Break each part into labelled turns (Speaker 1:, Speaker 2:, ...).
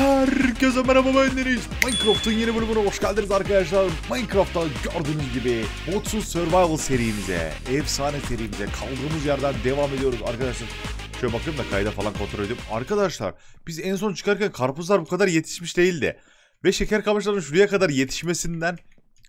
Speaker 1: Herkese merhaba ben Deniz. Minecraft'ın yeni bölümüne hoş geldiniz arkadaşlar. Minecraft'ta gördüğünüz gibi Botsuz Survival serimize, efsane serimize kaldığımız yerden devam ediyoruz arkadaşlar. Şöyle bakayım da kayda falan kontrol edeyim. Arkadaşlar biz en son çıkarken karpuzlar bu kadar yetişmiş değildi. Ve şeker kamışların şuraya kadar yetişmesinden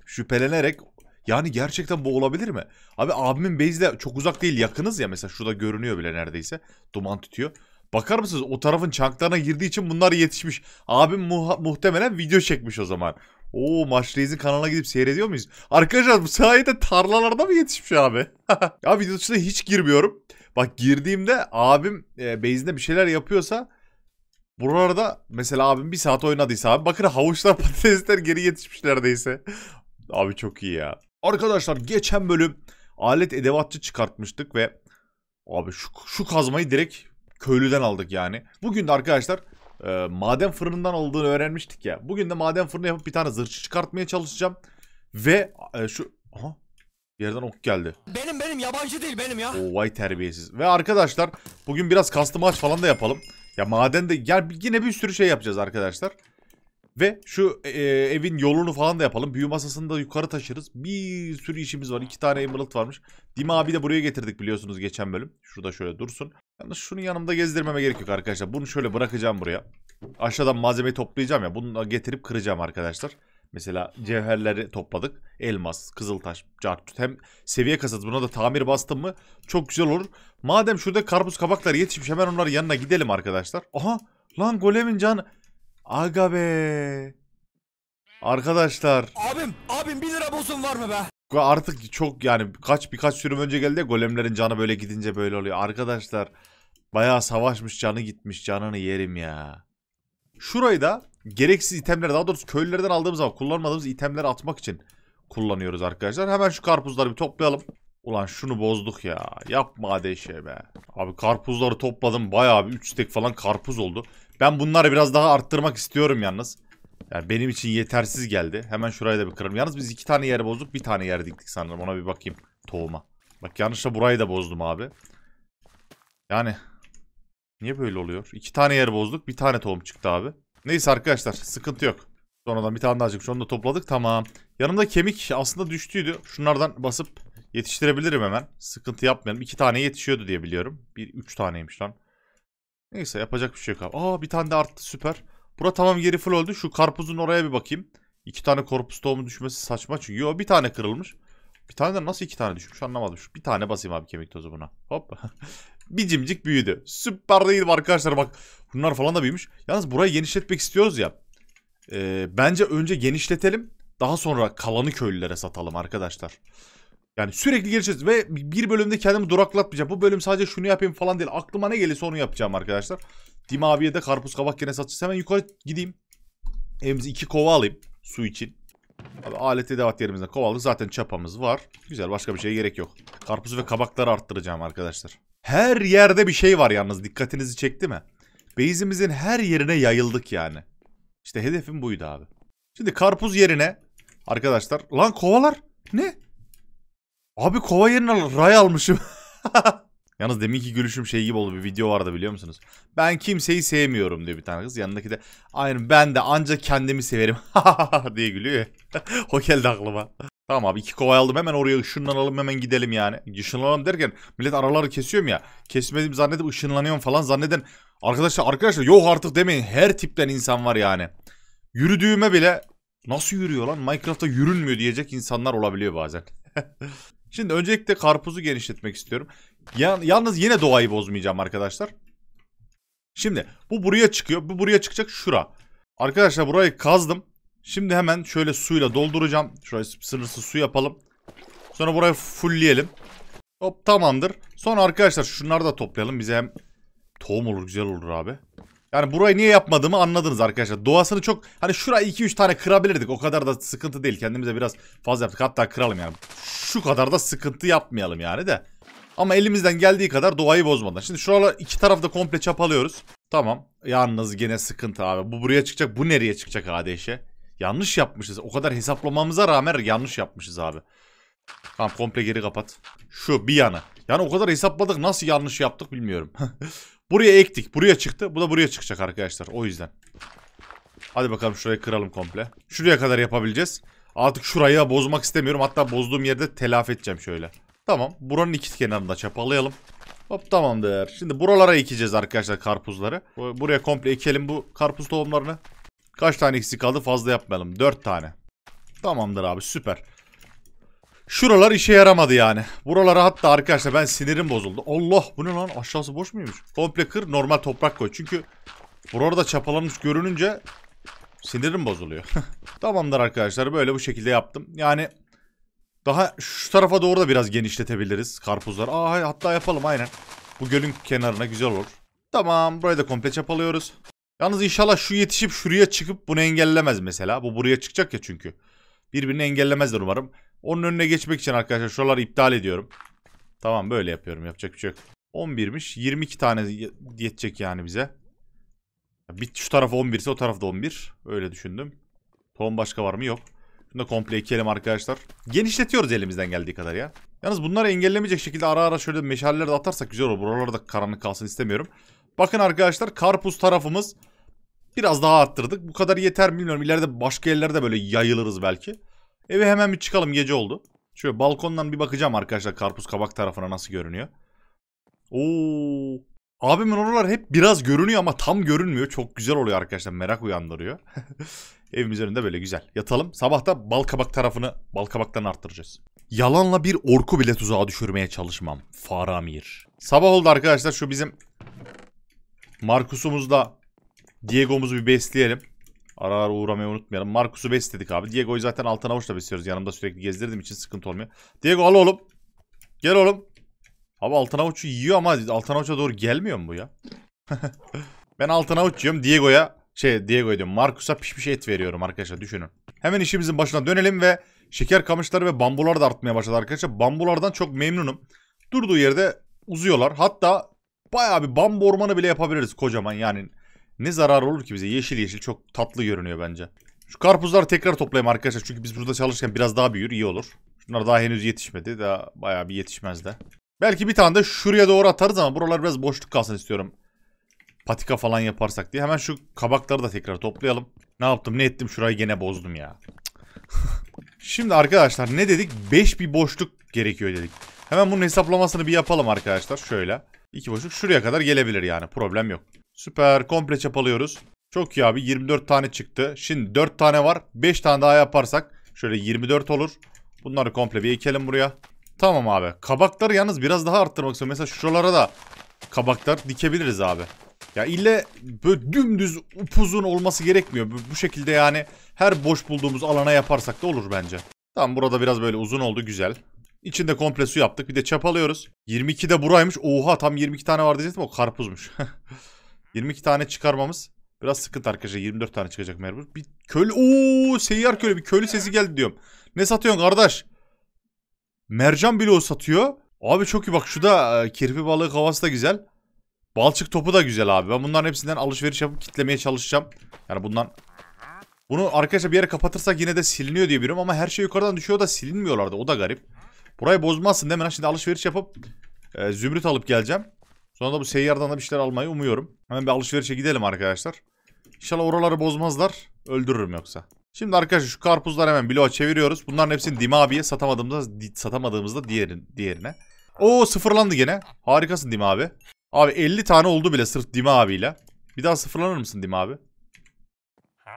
Speaker 1: şüphelenerek yani gerçekten bu olabilir mi? Abi abimin base'de çok uzak değil yakınız ya mesela şurada görünüyor bile neredeyse. Duman tutuyor. Bakar mısınız o tarafın çanklarına girdiği için bunlar yetişmiş. Abim mu muhtemelen video çekmiş o zaman. Oo Maç Reis'in kanalına gidip seyrediyor muyuz? Arkadaşlar bu sayede tarlalarda mı yetişmiş abi? ya video dışına hiç girmiyorum. Bak girdiğimde abim e, base'inde bir şeyler yapıyorsa buralarda mesela abim bir saat oynadıysa abi bakın havuçlar patatesler geri yetişmiş neredeyse. abi çok iyi ya. Arkadaşlar geçen bölüm alet edevatçı çıkartmıştık ve abi şu, şu kazmayı direkt köylüden aldık yani. Bugün de arkadaşlar e, maden fırından aldığını öğrenmiştik ya. Bugün de maden fırını yapıp bir tane zırhçı çıkartmaya çalışacağım. Ve e, şu... Aha, yerden ok geldi. Benim benim yabancı değil benim ya. Oo, vay terbiyesiz. Ve arkadaşlar bugün biraz custom ağaç falan da yapalım. Ya madende yani yine bir sürü şey yapacağız arkadaşlar. Ve şu e, e, evin yolunu falan da yapalım. Büyü masasını da yukarı taşırız. Bir sürü işimiz var. İki tane emerald varmış. Dima abi de buraya getirdik biliyorsunuz geçen bölüm. Şurada şöyle dursun. Yalnız şunu yanımda gezdirmeme gerek yok arkadaşlar. Bunu şöyle bırakacağım buraya. Aşağıdan malzemeyi toplayacağım ya. Bunu da getirip kıracağım arkadaşlar. Mesela cevherleri topladık. Elmas, kızıltaş, cartut. Hem seviye kasat. Buna da tamir bastım mı çok güzel olur. Madem şurada karpuz kabakları yetişmiş hemen onların yanına gidelim arkadaşlar. Aha lan golemin canı. Aga be. Arkadaşlar. Abim, abim 1 lira bozun var mı be? Artık çok yani kaç birkaç sürüm önce geldi golemlerin canı böyle gidince böyle oluyor. Arkadaşlar bayağı savaşmış canı gitmiş canını yerim ya. Şurayı da gereksiz itemleri daha doğrusu köylülerden aldığımız zaman kullanmadığımız itemleri atmak için kullanıyoruz arkadaşlar. Hemen şu karpuzları bir toplayalım. Ulan şunu bozduk ya. Yapma ADŞ be. Abi karpuzları topladım. Bayağı bir 3 stek falan karpuz oldu. Ben bunları biraz daha arttırmak istiyorum yalnız. Yani benim için yetersiz geldi. Hemen şurayı da bir kıralım. Yalnız biz iki tane yeri bozduk. Bir tane yer diktik sanırım. Ona bir bakayım tohuma. Bak yanlışla burayı da bozdum abi. Yani niye böyle oluyor? İki tane yeri bozduk. Bir tane tohum çıktı abi. Neyse arkadaşlar sıkıntı yok. Sonradan bir tane daha çıkmış. Onu da topladık. Tamam. Yanımda kemik aslında düştüydü. Şunlardan basıp yetiştirebilirim hemen. Sıkıntı yapmayalım. İki tane yetişiyordu diye biliyorum. Bir üç taneymiş lan. Neyse yapacak bir şey yok abi. Aa bir tane de arttı süper. Bura tamam geri full oldu. Şu karpuzun oraya bir bakayım. İki tane korpus tohumu düşmesi saçma çünkü. Yo bir tane kırılmış. Bir tane de nasıl iki tane düşmüş anlamadım. Şu bir tane basayım abi kemik tozu buna. Hop. bir cimcik büyüdü. Süper değil mi arkadaşlar bak. Bunlar falan da büyümüş. Yalnız burayı genişletmek istiyoruz ya. E, bence önce genişletelim. Daha sonra kalanı köylülere satalım arkadaşlar. Yani sürekli gelişeceğiz ve bir bölümde kendimi duraklatmayacağım. Bu bölüm sadece şunu yapayım falan değil. Aklıma ne gelirse onu yapacağım arkadaşlar. Dim abiye de karpuz kabak yine satacağız. Hemen yukarı gideyim. Evimize iki kova alayım su için. Abi, alet edevat yerimizden kovalık. Zaten çapamız var. Güzel başka bir şeye gerek yok. Karpuz ve kabakları arttıracağım arkadaşlar. Her yerde bir şey var yalnız. Dikkatinizi çekti mi? Beyzimizin her yerine yayıldık yani. İşte hedefim buydu abi. Şimdi karpuz yerine arkadaşlar. Lan kovalar ne? Abi kova yerine ray almışım. Yalnız deminki gülüşüm şey gibi oldu bir video vardı biliyor musunuz? Ben kimseyi sevmiyorum diyor bir tane kız. Yanındaki de aynı ben de ancak kendimi severim diye gülüyor ya. o geldi aklıma. Tamam abi iki kova aldım hemen oraya ışınlanalım hemen gidelim yani. Işınlanalım derken millet araları kesiyorum ya. Kesmedim zannedip ışınlanıyorum falan zanneden. Arkadaşlar arkadaşlar yok artık demeyin her tipten insan var yani. Yürüdüğüme bile nasıl yürüyor lan Minecraft'ta yürünmüyor diyecek insanlar olabiliyor bazen. Şimdi öncelikle karpuzu genişletmek istiyorum. Yalnız yine doğayı bozmayacağım arkadaşlar. Şimdi bu buraya çıkıyor. Bu buraya çıkacak şura. Arkadaşlar burayı kazdım. Şimdi hemen şöyle suyla dolduracağım. Şurayı sınırsız su yapalım. Sonra burayı fullleyelim. Hop tamamdır. Sonra arkadaşlar şunları da toplayalım. Bize hem tohum olur güzel olur abi. Yani burayı niye yapmadığımı anladınız arkadaşlar. Doğasını çok hani şurayı 2-3 tane kırabilirdik. O kadar da sıkıntı değil. Kendimize biraz fazla yaptık. Hatta kıralım yani. Şu kadar da sıkıntı yapmayalım yani de. Ama elimizden geldiği kadar doğayı bozmadan. Şimdi şuralar iki da komple çapalıyoruz. Tamam. Yalnız gene sıkıntı abi. Bu buraya çıkacak. Bu nereye çıkacak ADŞ'e? Yanlış yapmışız. O kadar hesaplamamıza rağmen yanlış yapmışız abi. Tamam komple geri kapat. Şu bir yana. Yani o kadar hesapladık nasıl yanlış yaptık bilmiyorum. Buraya ektik. Buraya çıktı. Bu da buraya çıkacak arkadaşlar. O yüzden. Hadi bakalım şurayı kıralım komple. Şuraya kadar yapabileceğiz. Artık şurayı da bozmak istemiyorum. Hatta bozduğum yerde telafi edeceğim şöyle. Tamam. Buranın iki kenarını çapalayalım. Hop tamamdır. Şimdi buralara ekeceğiz arkadaşlar karpuzları. Buraya komple ekelim bu karpuz tohumlarını. Kaç tane eksik kaldı fazla yapmayalım. Dört tane. Tamamdır abi süper. Şuralar işe yaramadı yani. Buralara hatta arkadaşlar ben sinirim bozuldu. Allah bu ne lan aşağısı boş muymuş? Komple kır normal toprak koy. Çünkü burada çapalanmış görününce sinirim bozuluyor. Tamamdır arkadaşlar böyle bu şekilde yaptım. Yani daha şu tarafa doğru da biraz genişletebiliriz karpuzlar. Aa hatta yapalım aynen. Bu gölün kenarına güzel olur. Tamam burayı da komple çapalıyoruz. Yalnız inşallah şu yetişip şuraya çıkıp bunu engellemez mesela. Bu buraya çıkacak ya çünkü. Birbirini engellemezler umarım. Onun önüne geçmek için arkadaşlar şuraları iptal ediyorum. Tamam böyle yapıyorum. Yapacak bir şey yok. 11'miş. 22 tane yetecek yani bize. Bir, şu taraf 11 ise o taraf da 11. Öyle düşündüm. Tohum başka var mı? Yok. Şunu da komple ekelim arkadaşlar. Genişletiyoruz elimizden geldiği kadar ya. Yalnız bunları engellemeyecek şekilde ara ara şöyle meşaleleri de atarsak güzel olur. Buralarda da karanlık kalsın istemiyorum. Bakın arkadaşlar karpuz tarafımız biraz daha arttırdık. Bu kadar yeter bilmiyorum. İleride başka yerlerde böyle yayılırız belki. Eve hemen bir çıkalım gece oldu. Şöyle balkondan bir bakacağım arkadaşlar karpuz kabak tarafına nasıl görünüyor. Oo. Abimin oralar hep biraz görünüyor ama tam görünmüyor. Çok güzel oluyor arkadaşlar. Merak uyandırıyor. Evimiz önünde böyle güzel. Yatalım. Sabahta bal kabak tarafını, bal kabaklarını arttıracağız. Yalanla bir orku bile tuzağa düşürmeye çalışmam. Faramir. Sabah oldu arkadaşlar. Şu bizim Markus'umuzla Diego'muzu bir besleyelim. Ara ara uğramayı unutmayalım. Markus'u besledik abi. Diego'yu zaten altın avuçla besliyoruz. Yanımda sürekli gezdirdiğim için sıkıntı olmuyor. Diego al oğlum. Gel oğlum. Abi altın avuçu yiyor ama altın avuça doğru gelmiyor mu bu ya? ben altın avuç yiyorum. Diego'ya şey Diego diyorum. Markus'a pişmiş et veriyorum arkadaşlar düşünün. Hemen işimizin başına dönelim ve şeker kamışları ve bambular da artmaya başladı arkadaşlar. Bambulardan çok memnunum. Durduğu yerde uzuyorlar. Hatta bayağı bir bambu ormanı bile yapabiliriz kocaman yani. Ne zarar olur ki bize? Yeşil yeşil çok tatlı görünüyor bence. Şu karpuzları tekrar toplayayım arkadaşlar. Çünkü biz burada çalışırken biraz daha büyür. iyi olur. Şunlar daha henüz yetişmedi. Daha bayağı bir yetişmez de. Belki bir tane de şuraya doğru atarız ama buralar biraz boşluk kalsın istiyorum. Patika falan yaparsak diye. Hemen şu kabakları da tekrar toplayalım. Ne yaptım ne ettim şurayı gene bozdum ya. Şimdi arkadaşlar ne dedik? 5 bir boşluk gerekiyor dedik. Hemen bunun hesaplamasını bir yapalım arkadaşlar. Şöyle. iki boşluk şuraya kadar gelebilir yani. Problem yok. Süper. Komple çapalıyoruz. Çok iyi abi. 24 tane çıktı. Şimdi 4 tane var. 5 tane daha yaparsak şöyle 24 olur. Bunları komple bir ekelim buraya. Tamam abi. Kabakları yalnız biraz daha arttırmak istiyorum. Mesela şuralara da kabaklar dikebiliriz abi. Ya ille böyle dümdüz upuzun olması gerekmiyor. Bu şekilde yani her boş bulduğumuz alana yaparsak da olur bence. Tamam burada biraz böyle uzun oldu güzel. İçinde komple su yaptık. Bir de çapalıyoruz. 22 de buraymış. Oha tam 22 tane var diyecektim o karpuzmuş. 22 tane çıkarmamız biraz sıkıntı arkadaşlar. 24 tane çıkacak mecbur. Bir köylü. Ooo seyyar köylü. Bir köylü sesi geldi diyorum. Ne satıyorsun kardeş? Mercan bile o satıyor. Abi çok iyi bak şu da e, kirpi balığı kavası da güzel. Balçık topu da güzel abi. Ben bunların hepsinden alışveriş yapıp kitlemeye çalışacağım. Yani bundan... Bunu arkadaşlar bir yere kapatırsak yine de siliniyor diye biliyorum ama her şey yukarıdan düşüyor da silinmiyorlardı. O da garip. Burayı bozmazsın değil mi? Şimdi alışveriş yapıp e, zümrüt alıp geleceğim. Sonra da bu seyyardan da bir şeyler almayı umuyorum. Hemen bir alışverişe gidelim arkadaşlar. İnşallah oraları bozmazlar. Öldürürüm yoksa. Şimdi arkadaşlar şu karpuzlar hemen bloğa çeviriyoruz. Bunların hepsini Dima abiye satamadığımızda, satamadığımızda diğerin, diğerine. O sıfırlandı gene. Harikasın Dima abi. Abi 50 tane oldu bile sırf Dima abiyle. Bir daha sıfırlanır mısın Dima abi?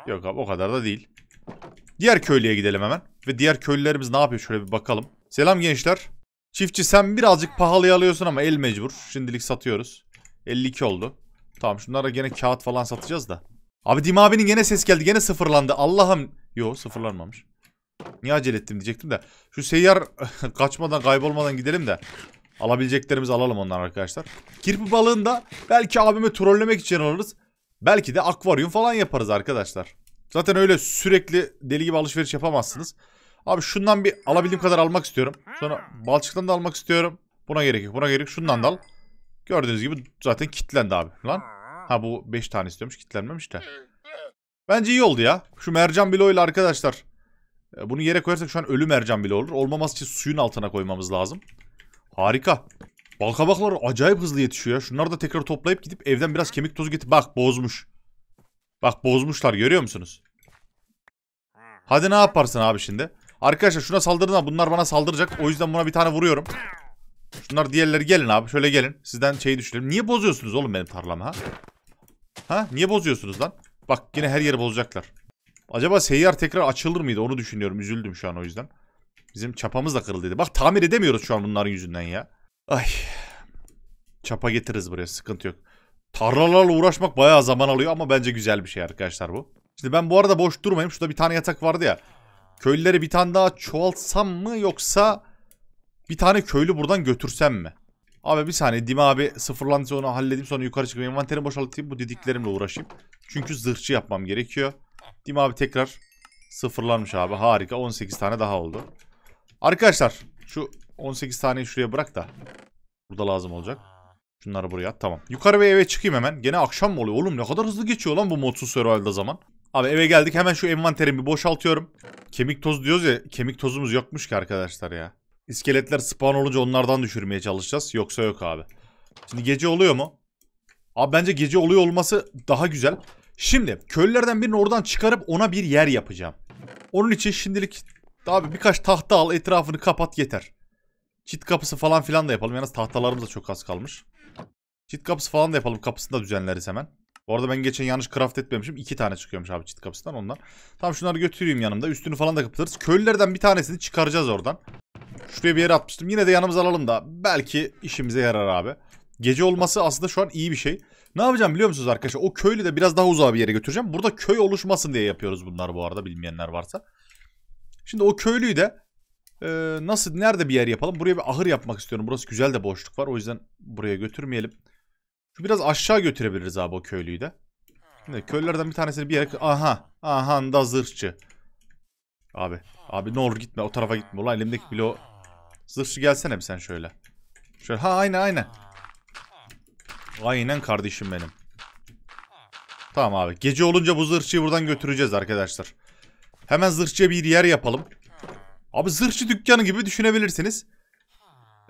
Speaker 1: Yok abi o kadar da değil. Diğer köylüye gidelim hemen. Ve diğer köylülerimiz ne yapıyor şöyle bir bakalım. Selam gençler. Çiftçi sen birazcık pahalıya alıyorsun ama el mecbur. Şimdilik satıyoruz. 52 oldu. Tamam şunlara gene kağıt falan satacağız da. Abi Dim abinin gene ses geldi. Gene sıfırlandı. Allah'ım. Yo sıfırlanmamış. Niye acele ettim diyecektim de. Şu seyyar kaçmadan kaybolmadan gidelim de. Alabileceklerimizi alalım ondan arkadaşlar. Kirpi balığında belki abime trollemek için alırız. Belki de akvaryum falan yaparız arkadaşlar. Zaten öyle sürekli deli gibi alışveriş yapamazsınız. Abi şundan bir alabildiğim kadar almak istiyorum. Sonra balçıktan da almak istiyorum. Buna gerek yok. Buna gerek yok. Şundan da al. Gördüğünüz gibi zaten kitlendi abi. Lan. Ha bu 5 tane istiyormuş. Kitlenmemiş de. Bence iyi oldu ya. Şu mercan bloğuyla arkadaşlar. E, bunu yere koyarsak şu an ölü mercan bile olur. Olmaması için suyun altına koymamız lazım. Harika. Balkabaklar acayip hızlı yetişiyor ya. Şunları da tekrar toplayıp gidip evden biraz kemik tozu getir. Bak bozmuş. Bak bozmuşlar görüyor musunuz? Hadi ne yaparsın abi şimdi? Arkadaşlar şuna saldırın bunlar bana saldıracak. O yüzden buna bir tane vuruyorum. Şunlar diğerleri gelin abi. Şöyle gelin. Sizden şeyi düşünelim. Niye bozuyorsunuz oğlum benim tarlamı ha? Ha? Niye bozuyorsunuz lan? Bak yine her yeri bozacaklar. Acaba seyyar tekrar açılır mıydı? Onu düşünüyorum. Üzüldüm şu an o yüzden. Bizim çapamız da kırıldıydı. Bak tamir edemiyoruz şu an bunların yüzünden ya. Ay. Çapa getiririz buraya. Sıkıntı yok. Tarlalarla uğraşmak bayağı zaman alıyor ama bence güzel bir şey arkadaşlar bu. Şimdi ben bu arada boş durmayayım. Şurada bir tane yatak vardı ya. Köylüleri bir tane daha çoğaltsam mı yoksa bir tane köylü buradan götürsem mi? Abi bir saniye Dim abi sıfırlandı onu halledeyim sonra yukarı çıkayım, envanteri boşaltayım bu dediklerimle uğraşayım. Çünkü zırhçı yapmam gerekiyor. Dim abi tekrar sıfırlanmış abi harika 18 tane daha oldu. Arkadaşlar şu 18 taneyi şuraya bırak da burada lazım olacak. Şunları buraya at tamam. Yukarı ve eve çıkayım hemen. Gene akşam mı oluyor oğlum ne kadar hızlı geçiyor lan bu modsuz survival'da zaman. Abi eve geldik hemen şu envanterimi boşaltıyorum. Kemik tozu diyoruz ya kemik tozumuz yokmuş ki arkadaşlar ya. İskeletler spawn olunca onlardan düşürmeye çalışacağız. Yoksa yok abi. Şimdi gece oluyor mu? Abi bence gece oluyor olması daha güzel. Şimdi köylerden birini oradan çıkarıp ona bir yer yapacağım. Onun için şimdilik abi birkaç tahta al etrafını kapat yeter. Çit kapısı falan filan da yapalım. Yalnız tahtalarımız da çok az kalmış. Çit kapısı falan da yapalım. Kapısını da düzenleriz hemen. Bu arada ben geçen yanlış craft etmemişim. iki tane çıkıyormuş abi çit kapısından ondan. Tam şunları götüreyim yanımda. Üstünü falan da kapatırız. Köylülerden bir tanesini çıkaracağız oradan. Şuraya bir yere atmıştım. Yine de yanımıza alalım da. Belki işimize yarar abi. Gece olması aslında şu an iyi bir şey. Ne yapacağım biliyor musunuz arkadaşlar? O köylü de biraz daha uzağa bir yere götüreceğim. Burada köy oluşmasın diye yapıyoruz bunlar bu arada bilmeyenler varsa. Şimdi o köylüyü de e, nasıl nerede bir yer yapalım? Buraya bir ahır yapmak istiyorum. Burası güzel de boşluk var. O yüzden buraya götürmeyelim. Şu biraz aşağı götürebiliriz abi o köylüyü de. Şimdi köylülerden bir tanesini bir yere... Aha. Aha da zırhçı. Abi. Abi ne olur gitme o tarafa gitme. Ulan elimdeki bloğu... Zırhçı gelsene bir sen şöyle. Şöyle ha aynen aynen. Aynen kardeşim benim. Tamam abi. Gece olunca bu zırhçıyı buradan götüreceğiz arkadaşlar. Hemen zırhçıya bir yer yapalım. Abi zırhçı dükkanı gibi düşünebilirsiniz.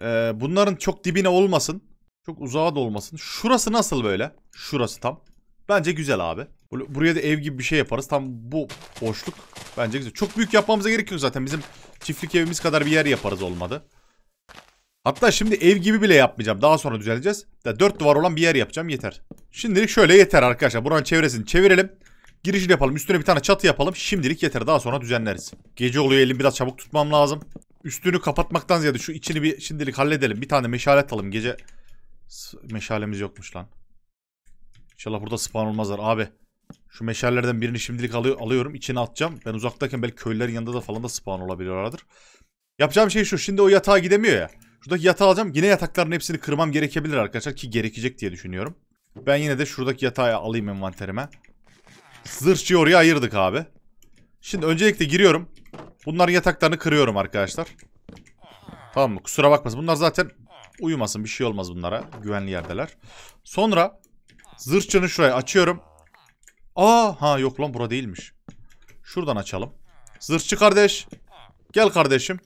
Speaker 1: Ee, bunların çok dibine olmasın. Çok uzağa da olmasın. Şurası nasıl böyle? Şurası tam. Bence güzel abi. buraya da ev gibi bir şey yaparız. Tam bu boşluk. Bence güzel. Çok büyük yapmamıza gerek yok zaten. Bizim çiftlik evimiz kadar bir yer yaparız olmadı. Hatta şimdi ev gibi bile yapmayacağım. Daha sonra düzeleceğiz. dört duvar olan bir yer yapacağım yeter. Şimdilik şöyle yeter arkadaşlar. Buranın çevresini çevirelim. Girişini yapalım. Üstüne bir tane çatı yapalım. Şimdilik yeter. Daha sonra düzenleriz. Gece oluyor elim biraz çabuk tutmam lazım. Üstünü kapatmaktan ziyade şu içini bir şimdilik halledelim. Bir tane meşale atalım. Gece Meşalemiz yokmuş lan. İnşallah burada spawn olmazlar abi. Şu meşallerden birini şimdilik alıyor, alıyorum. İçine atacağım. Ben uzaktayken belki köylerin yanında da falan da spawn olabiliyorlardır. Yapacağım şey şu. Şimdi o yatağa gidemiyor ya. Şuradaki yatağı alacağım. Yine yatakların hepsini kırmam gerekebilir arkadaşlar. Ki gerekecek diye düşünüyorum. Ben yine de şuradaki yatağı alayım envanterime. Zırhçıyı oraya ayırdık abi. Şimdi öncelikle giriyorum. Bunların yataklarını kırıyorum arkadaşlar. Tamam mı? Kusura bakmasın. Bunlar zaten Uyumasın bir şey olmaz bunlara. Güvenli yerdeler. Sonra zırhçını şuraya açıyorum. Aa ha yok lan bura değilmiş. Şuradan açalım. Zırhçı kardeş. Gel kardeşim.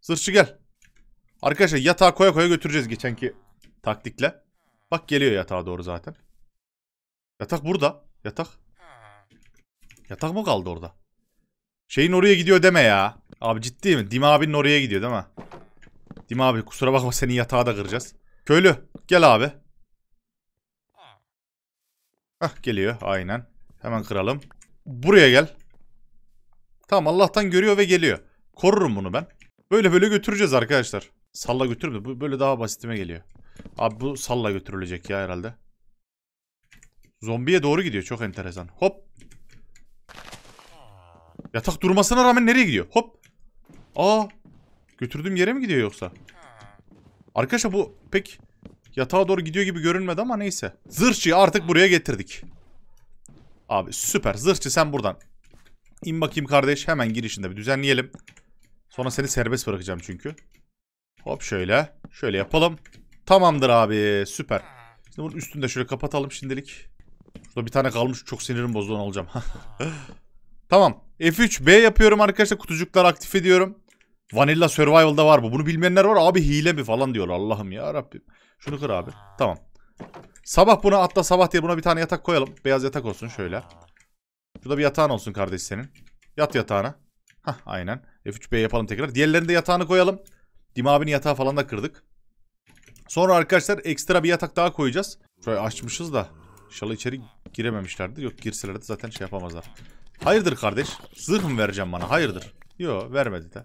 Speaker 1: Zırhçı gel. Arkadaşlar yatağı koya koya götüreceğiz geçenki taktikle. Bak geliyor yatağa doğru zaten. Yatak burada. Yatak. Yatak mı kaldı orada? Şeyin oraya gidiyor deme ya. Abi ciddi mi? Dim abinin oraya gidiyor değil mi? Değil abi? Kusura bakma senin yatağı da kıracağız. Köylü gel abi. Hah geliyor aynen. Hemen kıralım. Buraya gel. Tamam Allah'tan görüyor ve geliyor. Korurum bunu ben. Böyle böyle götüreceğiz arkadaşlar. Salla götürür Bu böyle daha basitime geliyor. Abi bu salla götürülecek ya herhalde. Zombiye doğru gidiyor. Çok enteresan. Hop. Yatak durmasına rağmen nereye gidiyor? Hop. Aa. Götürdüğüm yere mi gidiyor yoksa? Arkadaşlar bu pek yatağa doğru gidiyor gibi görünmedi ama neyse. Zırhçıyı artık buraya getirdik. Abi süper. Zırhçı sen buradan. İn bakayım kardeş. Hemen girişinde bir düzenleyelim. Sonra seni serbest bırakacağım çünkü. Hop şöyle. Şöyle yapalım. Tamamdır abi. Süper. Şimdi bunun üstünü de şöyle kapatalım şimdilik. Şurada bir tane kalmış. Çok sinirim bozdu onu alacağım. tamam. F3 B yapıyorum arkadaşlar. Kutucuklar aktif ediyorum. Vanilla Survival'da var bu. Bunu bilmeyenler var. Abi hile mi falan diyor. Allah'ım ya Rabbim. Şunu kır abi. Tamam. Sabah buna atla sabah diye buna bir tane yatak koyalım. Beyaz yatak olsun şöyle. Şurada bir yatağın olsun kardeş senin. Yat yatağına. Hah aynen. F3B yapalım tekrar. Diğerlerini de yatağını koyalım. Dim abinin yatağı falan da kırdık. Sonra arkadaşlar ekstra bir yatak daha koyacağız. Şöyle açmışız da. İnşallah içeri girememişlerdir. Yok girseler de zaten şey yapamazlar. Hayırdır kardeş? Zırh mı vereceğim bana? Hayırdır? Yo vermedi de.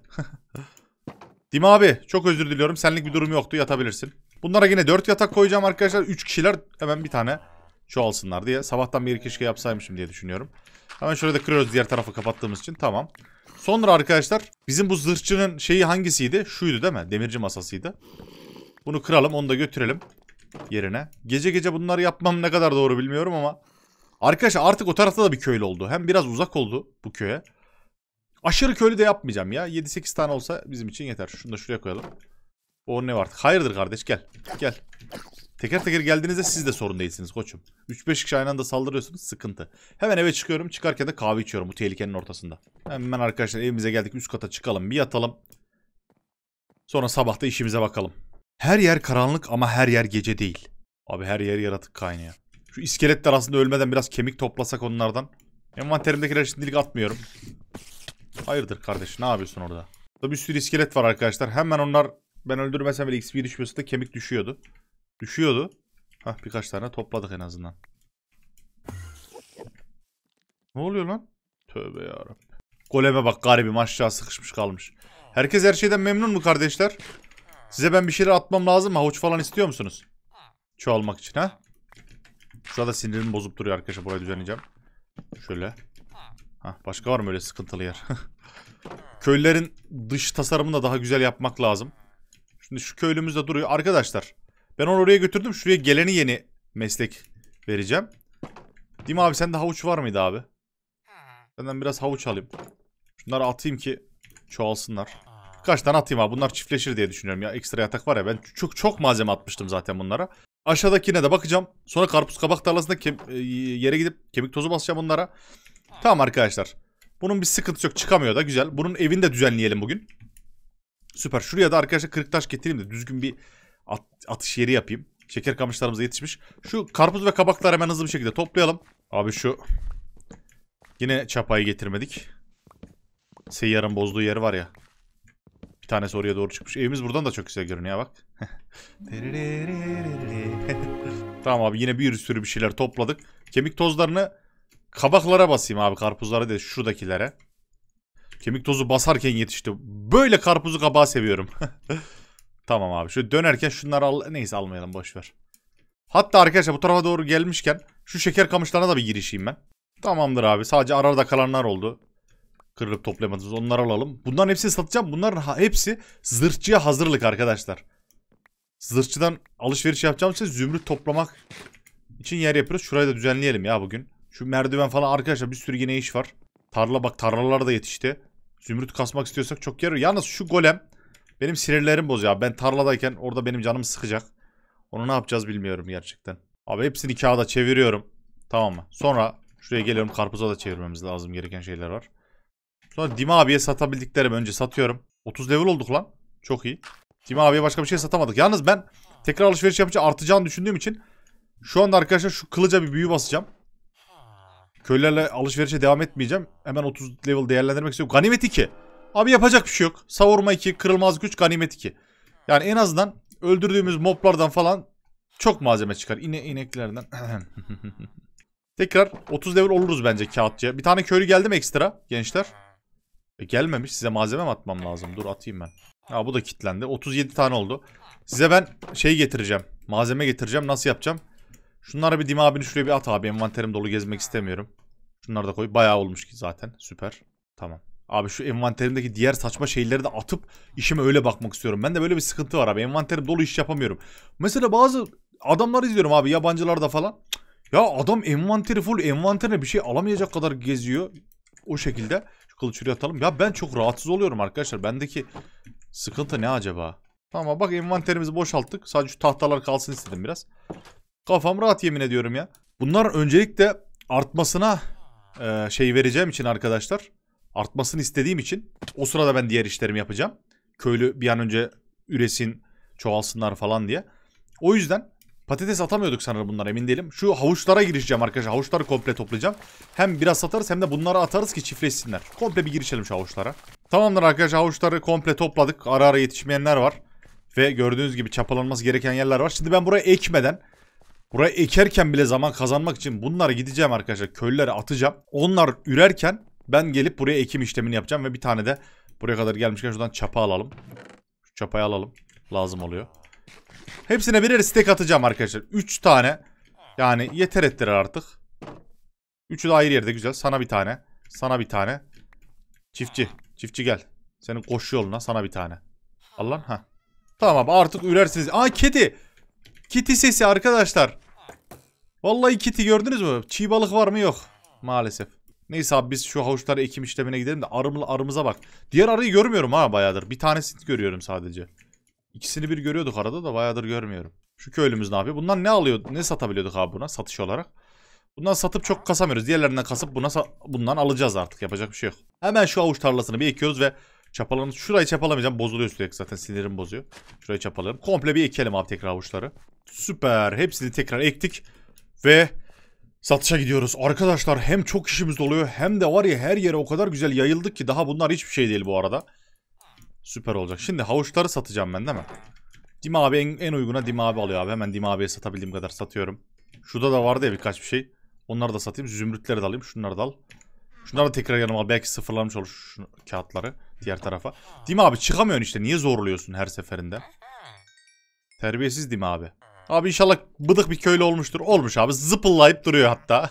Speaker 1: Dim abi çok özür diliyorum. Senlik bir durum yoktu yatabilirsin. Bunlara yine 4 yatak koyacağım arkadaşlar. 3 kişiler hemen bir tane çoğalsınlar diye. Sabahtan bir keşke yapsaymışım diye düşünüyorum. Hemen şöyle de kırıyoruz diğer tarafı kapattığımız için. Tamam. Sonra arkadaşlar bizim bu zırhçının şeyi hangisiydi? Şuydu değil mi? Demirci masasıydı. Bunu kıralım onu da götürelim yerine. Gece gece bunları yapmam ne kadar doğru bilmiyorum ama. Arkadaşlar artık o tarafta da bir köylü oldu. Hem biraz uzak oldu bu köye. Aşırı köylü de yapmayacağım ya. 7-8 tane olsa bizim için yeter. Şunu da şuraya koyalım. O ne var? Hayırdır kardeş gel. Gel. Teker teker geldiğinizde siz de sorun değilsiniz koçum. 3-5 kişi aynı anda saldırıyorsunuz sıkıntı. Hemen eve çıkıyorum. Çıkarken de kahve içiyorum bu tehlikenin ortasında. Hemen arkadaşlar evimize geldik. Üst kata çıkalım. Bir yatalım. Sonra sabahta işimize bakalım. Her yer karanlık ama her yer gece değil. Abi her yer yaratık kaynıyor. Şu iskeletler aslında ölmeden biraz kemik toplasak onlardan. Envanterimdekiler şimdilik atmıyorum. Hayırdır kardeş ne yapıyorsun orada? Burada bir sürü iskelet var arkadaşlar. Hemen onlar ben öldürmesem bile XP düşmüyorsa da kemik düşüyordu. Düşüyordu. Hah birkaç tane topladık en azından. Ne oluyor lan? Tövbe yarabbim. Goleme bak garibim aşağı sıkışmış kalmış. Herkes her şeyden memnun mu kardeşler? Size ben bir şeyler atmam lazım mı? Havuç falan istiyor musunuz? Çoğalmak için ha? Şurada sinirim bozup duruyor arkadaşlar. Burayı düzenleyeceğim. Şöyle. Hah, başka var mı öyle sıkıntılı yer? Köylerin dış tasarımını da daha güzel yapmak lazım. Şimdi şu köylümüz de duruyor. Arkadaşlar ben onu oraya götürdüm. Şuraya geleni yeni meslek vereceğim. Değil mi abi sende havuç var mıydı abi? Senden biraz havuç alayım. Şunları atayım ki çoğalsınlar. Kaç tane atayım abi bunlar çiftleşir diye düşünüyorum ya. Ekstra yatak var ya ben çok çok malzeme atmıştım zaten bunlara. Aşağıdakine de bakacağım. Sonra karpuz kabak tarlasında e, yere gidip kemik tozu basacağım bunlara. Tamam arkadaşlar. Bunun bir sıkıntısı yok. Çıkamıyor da güzel. Bunun evini de düzenleyelim bugün. Süper. Şuraya da arkadaşlar kırık taş getireyim de düzgün bir at atış yeri yapayım. Şeker kamışlarımız yetişmiş. Şu karpuz ve kabakları hemen hızlı bir şekilde toplayalım. Abi şu yine çapayı getirmedik. Seyyarın bozduğu yeri var ya. Bir tanesi oraya doğru çıkmış. Evimiz buradan da çok güzel görünüyor bak. tamam abi yine bir sürü bir şeyler topladık. Kemik tozlarını Kabaklara basayım abi karpuzlara değil şuradakilere. Kemik tozu basarken yetişti. Böyle karpuzu kabağı seviyorum. tamam abi. şu dönerken şunları al neyse almayalım boşver. Hatta arkadaşlar bu tarafa doğru gelmişken şu şeker kamışlarına da bir girişeyim ben. Tamamdır abi. Sadece arada kalanlar oldu. Kırılıp toplayamadınız, onları alalım. Bunların hepsini satacağım. Bunların hepsi zırhçıya hazırlık arkadaşlar. Zırhçıdan alışveriş yapacağım için zümrüt toplamak için yer yapıyoruz. Şurayı da düzenleyelim ya bugün. Şu merdiven falan arkadaşlar bir sürü yine iş var. Tarla bak tarlalar da yetişti. Zümrüt kasmak istiyorsak çok yer. Yalnız şu golem benim sinirlerim bozuyor abi. Ben tarladayken orada benim canım sıkacak. Onu ne yapacağız bilmiyorum gerçekten. Abi hepsini kağıda çeviriyorum. Tamam mı? Sonra şuraya geliyorum karpuza da çevirmemiz lazım gereken şeyler var. Sonra Dima abiye satabildiklerimi önce satıyorum. 30 level olduk lan. Çok iyi. Dima abiye başka bir şey satamadık. Yalnız ben tekrar alışveriş yapınca artacağını düşündüğüm için şu anda arkadaşlar şu kılıca bir büyü basacağım. Köylerle alışverişe devam etmeyeceğim. Hemen 30 level değerlendirmek istiyorum. Ganimet 2. Abi yapacak bir şey yok. Savurma 2, kırılmaz güç, ganimet 2. Yani en azından öldürdüğümüz moblardan falan çok malzeme çıkar. İne ineklerden. Tekrar 30 level oluruz bence kağıtçıya. Bir tane köylü geldi mi ekstra gençler? E, gelmemiş. Size malzeme mi atmam lazım? Dur atayım ben. Ha bu da kilitlendi. 37 tane oldu. Size ben şey getireceğim. Malzeme getireceğim. Nasıl yapacağım? Şunları bir Dima abini şuraya bir at abi. Envanterim dolu gezmek istemiyorum. Şunları da koy. Bayağı olmuş ki zaten. Süper. Tamam. Abi şu envanterimdeki diğer saçma şeyleri de atıp işime öyle bakmak istiyorum. Ben de böyle bir sıkıntı var abi. Envanterim dolu iş yapamıyorum. Mesela bazı adamları izliyorum abi yabancılarda falan. Ya adam envanteri full envanterine bir şey alamayacak kadar geziyor. O şekilde şu kılıç atalım. Ya ben çok rahatsız oluyorum arkadaşlar. Bendeki sıkıntı ne acaba? Tamam bak envanterimizi boşalttık. Sadece şu tahtalar kalsın istedim biraz. Kafam rahat yemin ediyorum ya. Bunlar öncelikle artmasına e, şey vereceğim için arkadaşlar. Artmasını istediğim için o sırada ben diğer işlerimi yapacağım. Köylü bir an önce üresin, çoğalsınlar falan diye. O yüzden patates atamıyorduk sanırım bunlar emin değilim. Şu havuçlara girişeceğim arkadaşlar. Havuçları komple toplayacağım. Hem biraz satarız hem de bunları atarız ki çiftleşsinler. Komple bir girişelim şu havuçlara. Tamamdır arkadaşlar havuçları komple topladık. Ara ara yetişmeyenler var. Ve gördüğünüz gibi çapalanması gereken yerler var. Şimdi ben buraya ekmeden Buraya ekerken bile zaman kazanmak için bunlara gideceğim arkadaşlar. Köylere atacağım. Onlar ürerken ben gelip buraya ekim işlemini yapacağım. Ve bir tane de buraya kadar gelmişken şuradan çapa alalım. Şu çapayı alalım. Lazım oluyor. Hepsine birer stek atacağım arkadaşlar. 3 tane. Yani yeter ettiler artık. Üçü de ayrı yerde güzel. Sana bir tane. Sana bir tane. Çiftçi. Çiftçi gel. Senin koşu yoluna sana bir tane. Al lan. Heh. Tamam abi artık ürersiniz. Aa kedi. Kiti sesi arkadaşlar. Vallahi kiti gördünüz mü? Çiğ balık var mı? Yok. Maalesef. Neyse abi biz şu havuçları ekim işlemine gidelim de arımla arımıza bak. Diğer arıyı görmüyorum ha bayağıdır. Bir tanesini görüyorum sadece. İkisini bir görüyorduk arada da bayağıdır görmüyorum. Şu köylümüz ne yapıyor? Bundan ne alıyor? Ne satabiliyorduk abi buna satış olarak? Bundan satıp çok kasamıyoruz. Diğerlerinden kasıp buna bundan alacağız artık. Yapacak bir şey yok. Hemen şu avuç tarlasını bir ekiyoruz ve çapalanın. Şurayı çapalamayacağım. Bozuluyor sürekli zaten sinirim bozuyor. Şurayı çapalayalım. Komple bir ekelim abi tekrar avuçları. Süper. Hepsini tekrar ektik ve satışa gidiyoruz. Arkadaşlar hem çok işimiz doluyor, hem de var ya her yere o kadar güzel yayıldık ki daha bunlar hiçbir şey değil bu arada. Süper olacak. Şimdi havuçları satacağım ben değil mi? Dim abi en, en uyguna Dim abi alıyor abi. Hemen Dim abiye satabildiğim kadar satıyorum. Şurada da vardı ya birkaç bir şey. Onları da satayım. Zümrütleri de alayım. Şunları da al. Şunları da tekrar yanıma al. Belki sıfırlamış olur şu kağıtları diğer tarafa. Dim abi çıkamıyorsun işte. Niye zorluyorsun her seferinde? Terbiyesiz Dim abi. Abi inşallah bıdık bir köylü olmuştur. Olmuş abi. Zıpıllayıp duruyor hatta.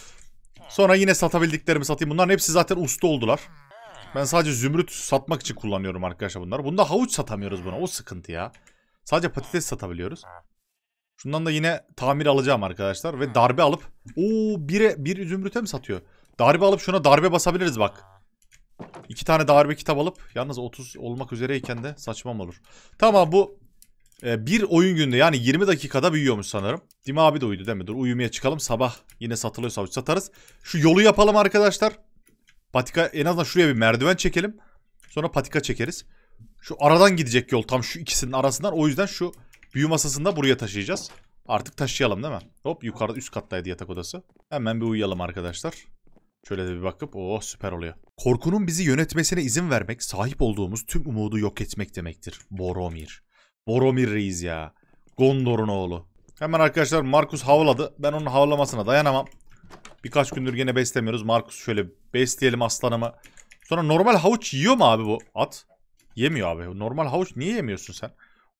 Speaker 1: Sonra yine satabildiklerimi satayım. Bunların hepsi zaten usta oldular. Ben sadece zümrüt satmak için kullanıyorum arkadaşlar bunları. Bunda havuç satamıyoruz buna. O sıkıntı ya. Sadece patates satabiliyoruz. Şundan da yine tamir alacağım arkadaşlar. Ve darbe alıp... Oo bire, bir zümrüte mi satıyor? Darbe alıp şuna darbe basabiliriz bak. İki tane darbe kitap alıp... Yalnız 30 olmak üzereyken de saçmam olur. Tamam bu ee, bir oyun günde yani 20 dakikada büyüyormuş sanırım. Dim abi de uyudu değil mi? Dur uyumaya çıkalım. Sabah yine satılıyorsa satarız. Şu yolu yapalım arkadaşlar. Patika en azından şuraya bir merdiven çekelim. Sonra patika çekeriz. Şu aradan gidecek yol tam şu ikisinin arasından. O yüzden şu büyü masasını buraya taşıyacağız. Artık taşıyalım değil mi? Hop yukarıda üst kattaydı yatak odası. Hemen bir uyuyalım arkadaşlar. Şöyle de bir bakıp o oh, süper oluyor. Korkunun bizi yönetmesine izin vermek sahip olduğumuz tüm umudu yok etmek demektir. Boromir. Boromir reis ya. Gondor'un oğlu. Hemen arkadaşlar Markus havladı. Ben onun havlamasına dayanamam. Birkaç gündür gene beslemiyoruz. Markus şöyle besleyelim aslanımı. Sonra normal havuç yiyor mu abi bu at? Yemiyor abi. Normal havuç niye yemiyorsun sen?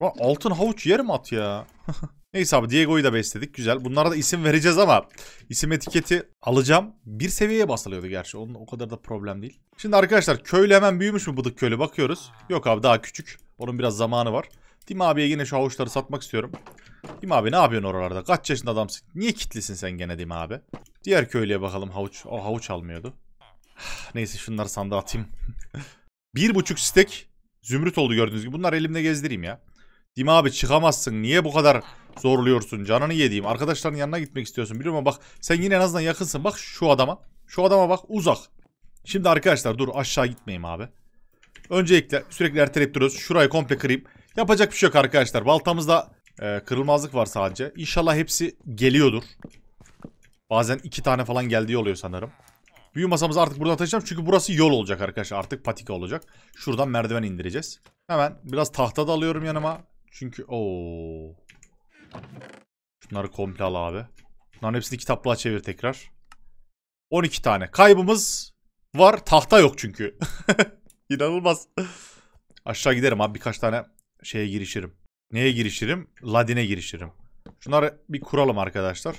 Speaker 1: Ulan altın havuç yer mi at ya? Neyse abi Diego'yu da besledik. Güzel. Bunlara da isim vereceğiz ama isim etiketi alacağım. Bir seviyeye basılıyordu gerçi. Onun o kadar da problem değil. Şimdi arkadaşlar köylü hemen büyümüş mü bıdık köylü bakıyoruz. Yok abi daha küçük. Onun biraz zamanı var. Dim abiye yine şu havuçları satmak istiyorum. Dim abi ne yapıyorsun oralarda? Kaç yaşında adamsın? Niye kitlisin sen gene Dim abi? Diğer köylüye bakalım havuç. O havuç almıyordu. Ah, neyse şunları sandığa atayım. bir buçuk stek zümrüt oldu gördüğünüz gibi. Bunları elimde gezdireyim ya. Dim abi çıkamazsın. Niye bu kadar zorluyorsun? Canını yediğim. Arkadaşların yanına gitmek istiyorsun. biliyor musun? bak sen yine en azından yakınsın. Bak şu adama. Şu adama bak uzak. Şimdi arkadaşlar dur aşağı gitmeyeyim abi. Öncelikle sürekli erteleyip duruyoruz. Şurayı komple kırayım. Yapacak bir şey yok arkadaşlar. Baltamızda e, kırılmazlık var sadece. İnşallah hepsi geliyordur. Bazen iki tane falan geldiği oluyor sanırım. Büyü masamızı artık buradan taşıyacağım. Çünkü burası yol olacak arkadaşlar. Artık patika olacak. Şuradan merdiven indireceğiz. Hemen biraz tahta da alıyorum yanıma. Çünkü o Şunları komple al abi. Bunların hepsini kitaplığa çevir tekrar. 12 tane. Kaybımız var. Tahta yok çünkü. İnanılmaz. Aşağı giderim abi birkaç tane şeye girişirim. Neye girişirim? Ladin'e girişirim. Şunları bir kuralım arkadaşlar.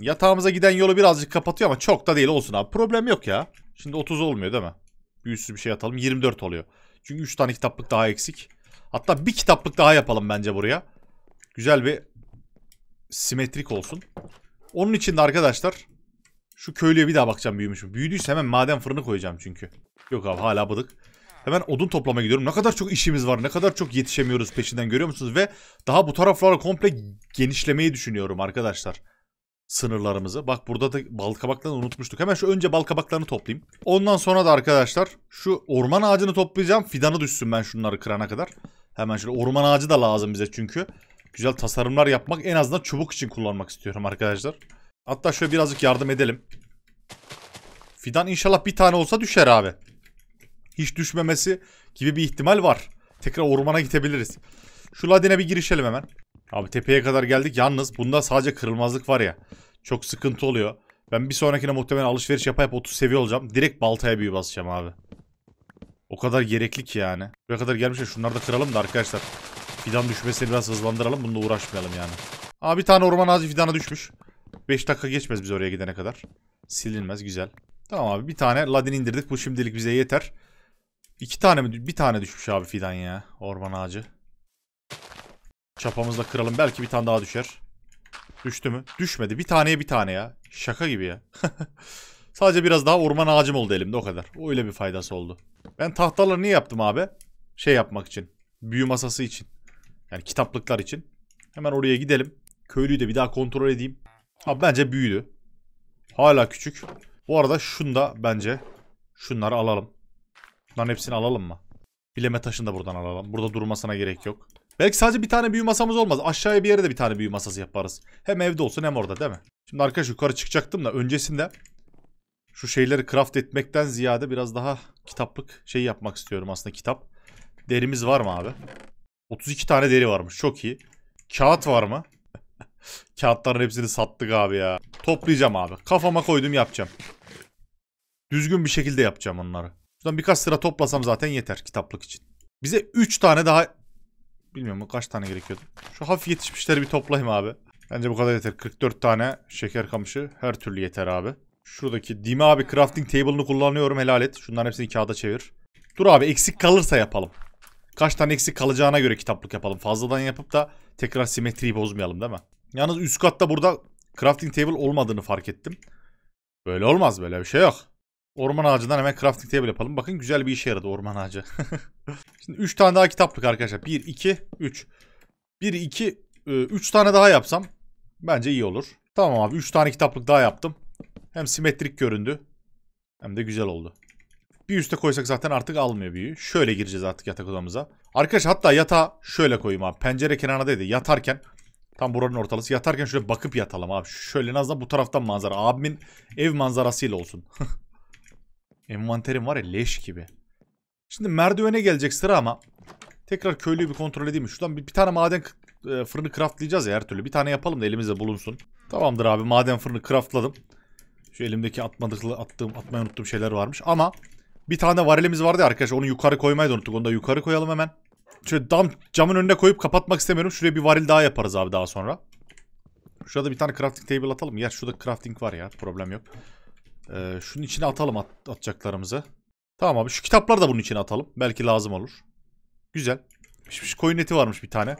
Speaker 1: Yatağımıza giden yolu birazcık kapatıyor ama çok da değil olsun abi. Problem yok ya. Şimdi 30 olmuyor değil mi? Büyüsüz bir şey atalım. 24 oluyor. Çünkü 3 tane kitaplık daha eksik. Hatta bir kitaplık daha yapalım bence buraya. Güzel bir simetrik olsun. Onun için de arkadaşlar şu köylüye bir daha bakacağım büyümüş mü. Büyüdüyse hemen maden fırını koyacağım çünkü. Yok abi hala bıdık. Hemen odun toplamaya gidiyorum. Ne kadar çok işimiz var. Ne kadar çok yetişemiyoruz peşinden görüyor musunuz? Ve daha bu taraflara komple genişlemeyi düşünüyorum arkadaşlar. Sınırlarımızı. Bak burada da bal kabaklarını unutmuştuk. Hemen şu önce bal kabaklarını toplayayım. Ondan sonra da arkadaşlar şu orman ağacını toplayacağım. Fidanı düşsün ben şunları kırana kadar. Hemen şöyle orman ağacı da lazım bize çünkü. Güzel tasarımlar yapmak en azından çubuk için kullanmak istiyorum arkadaşlar. Hatta şöyle birazcık yardım edelim. Fidan inşallah bir tane olsa düşer abi hiç düşmemesi gibi bir ihtimal var. Tekrar ormana gidebiliriz. Şu ladine bir girişelim hemen. Abi tepeye kadar geldik. Yalnız bunda sadece kırılmazlık var ya. Çok sıkıntı oluyor. Ben bir sonrakine muhtemelen alışveriş yapayıp 30 seviye olacağım. Direkt baltaya büyü basacağım abi. O kadar gerekli ki yani. Buraya kadar gelmişler. Şunları da kıralım da arkadaşlar. Fidan düşmesini biraz hızlandıralım. Bununla uğraşmayalım yani. Abi bir tane orman ağacı fidana düşmüş. 5 dakika geçmez biz oraya gidene kadar. Silinmez güzel. Tamam abi bir tane ladin indirdik. Bu şimdilik bize yeter. İki tane mi? Bir tane düşmüş abi fidan ya. Orman ağacı. Çapamızla kıralım. Belki bir tane daha düşer. Düştü mü? Düşmedi. Bir taneye bir tane ya. Şaka gibi ya. Sadece biraz daha orman ağacım oldu elimde o kadar. Öyle bir faydası oldu. Ben tahtaları niye yaptım abi? Şey yapmak için. Büyü masası için. Yani kitaplıklar için. Hemen oraya gidelim. Köylüyü de bir daha kontrol edeyim. Abi bence büyüdü. Hala küçük. Bu arada şunu da bence şunları alalım. Şunların hepsini alalım mı? Bileme taşını da buradan alalım. Burada durmasına gerek yok. Belki sadece bir tane büyü masamız olmaz. Aşağıya bir yere de bir tane büyü masası yaparız. Hem evde olsun hem orada değil mi? Şimdi arkadaş yukarı çıkacaktım da öncesinde şu şeyleri craft etmekten ziyade biraz daha kitaplık şey yapmak istiyorum aslında kitap. Derimiz var mı abi? 32 tane deri varmış. Çok iyi. Kağıt var mı? Kağıtların hepsini sattık abi ya. Toplayacağım abi. Kafama koydum yapacağım. Düzgün bir şekilde yapacağım onları. Şuradan birkaç sıra toplasam zaten yeter kitaplık için. Bize 3 tane daha... Bilmiyorum kaç tane gerekiyordu. Şu hafif yetişmişleri bir toplayayım abi. Bence bu kadar yeter. 44 tane şeker kamışı her türlü yeter abi. Şuradaki Dimi abi crafting table'ını kullanıyorum helal et. Şunların hepsini kağıda çevir. Dur abi eksik kalırsa yapalım. Kaç tane eksik kalacağına göre kitaplık yapalım. Fazladan yapıp da tekrar simetriyi bozmayalım değil mi? Yalnız üst katta burada crafting table olmadığını fark ettim. Böyle olmaz böyle bir şey yok. Orman ağacından hemen crafting table yapalım. Bakın güzel bir işe yaradı orman ağacı. Şimdi 3 tane daha kitaplık arkadaşlar. 1, 2, 3. 1, 2, 3 tane daha yapsam bence iyi olur. Tamam abi 3 tane kitaplık daha yaptım. Hem simetrik göründü hem de güzel oldu. Bir üste koysak zaten artık almıyor büyüğü. Şöyle gireceğiz artık yatak odamıza. Arkadaş hatta yatağı şöyle koyayım abi. Pencere kenarına dedi. Yatarken tam buranın ortalısı. Yatarken şöyle bakıp yatalım abi. Şöyle en azından bu taraftan manzara. Abimin ev manzarasıyla olsun. Envanterim var ya leş gibi. Şimdi merdivene gelecek sıra ama tekrar köylüyü bir kontrol edeyim. Şuradan bir, bir tane maden e, fırını craftlayacağız ya her türlü. Bir tane yapalım da elimizde bulunsun. Tamamdır abi maden fırını craftladım. Şu elimdeki atmadıklı attığım atmayı unuttuğum şeyler varmış ama bir tane varilimiz vardı ya arkadaşlar onu yukarı koymayı da unuttuk. Onu da yukarı koyalım hemen. Şöyle dam, camın önüne koyup kapatmak istemiyorum. Şuraya bir varil daha yaparız abi daha sonra. Şurada bir tane crafting table atalım. Ya şurada crafting var ya problem yok. Ee, şunun içine atalım at atacaklarımızı. Tamam abi şu kitapları da bunun içine atalım. Belki lazım olur. Güzel. Şimdi şu koyun eti varmış bir tane.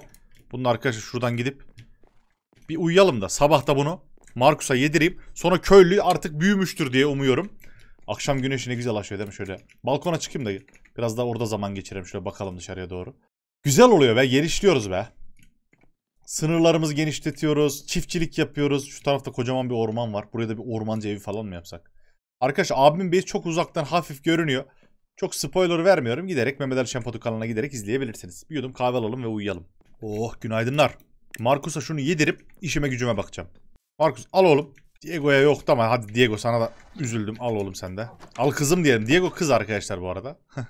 Speaker 1: Bunun arkadaşlar şuradan gidip bir uyuyalım da sabah da bunu Markus'a yedireyim. Sonra köylü artık büyümüştür diye umuyorum. Akşam güneşi ne güzel aşıyor değil mi şöyle. Balkona çıkayım da biraz daha orada zaman geçirelim. Şöyle bakalım dışarıya doğru. Güzel oluyor be. Gelişliyoruz be. Sınırlarımızı genişletiyoruz. Çiftçilik yapıyoruz. Şu tarafta kocaman bir orman var. Buraya da bir ormancı evi falan mı yapsak? Arkadaş abimin base çok uzaktan hafif görünüyor. Çok spoiler vermiyorum. Giderek Mehmet Ali Şempatu kanalına giderek izleyebilirsiniz. Bir yudum kahve alalım ve uyuyalım. Oh günaydınlar. Markus'a şunu yedirip işime gücüme bakacağım. Markus al oğlum. Diego'ya yoktu ama hadi Diego sana da üzüldüm. Al oğlum sen de. Al kızım diyelim. Diego kız arkadaşlar bu arada.